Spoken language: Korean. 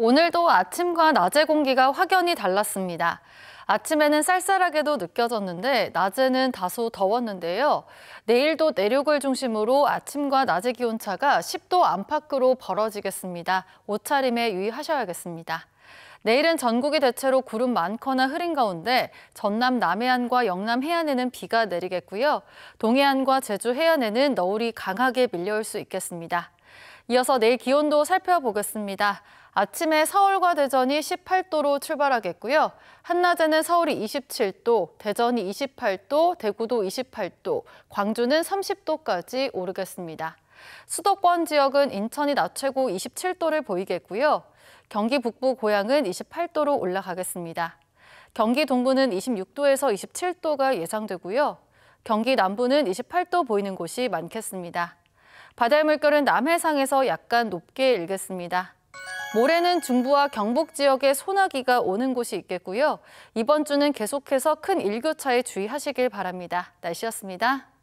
오늘도 아침과 낮의 공기가 확연히 달랐습니다. 아침에는 쌀쌀하게도 느껴졌는데 낮에는 다소 더웠는데요. 내일도 내륙을 중심으로 아침과 낮의 기온차가 10도 안팎으로 벌어지겠습니다. 옷차림에 유의하셔야겠습니다. 내일은 전국이 대체로 구름 많거나 흐린 가운데 전남 남해안과 영남 해안에는 비가 내리겠고요. 동해안과 제주 해안에는 너울이 강하게 밀려올 수 있겠습니다. 이어서 내일 기온도 살펴보겠습니다. 아침에 서울과 대전이 18도로 출발하겠고요. 한낮에는 서울이 27도, 대전이 28도, 대구도 28도, 광주는 30도까지 오르겠습니다. 수도권 지역은 인천이 낮 최고 27도를 보이겠고요. 경기 북부 고향은 28도로 올라가겠습니다. 경기 동부는 26도에서 27도가 예상되고요. 경기 남부는 28도 보이는 곳이 많겠습니다. 바닷물결은 남해상에서 약간 높게 일겠습니다. 모레는 중부와 경북 지역에 소나기가 오는 곳이 있겠고요. 이번 주는 계속해서 큰 일교차에 주의하시길 바랍니다. 날씨였습니다.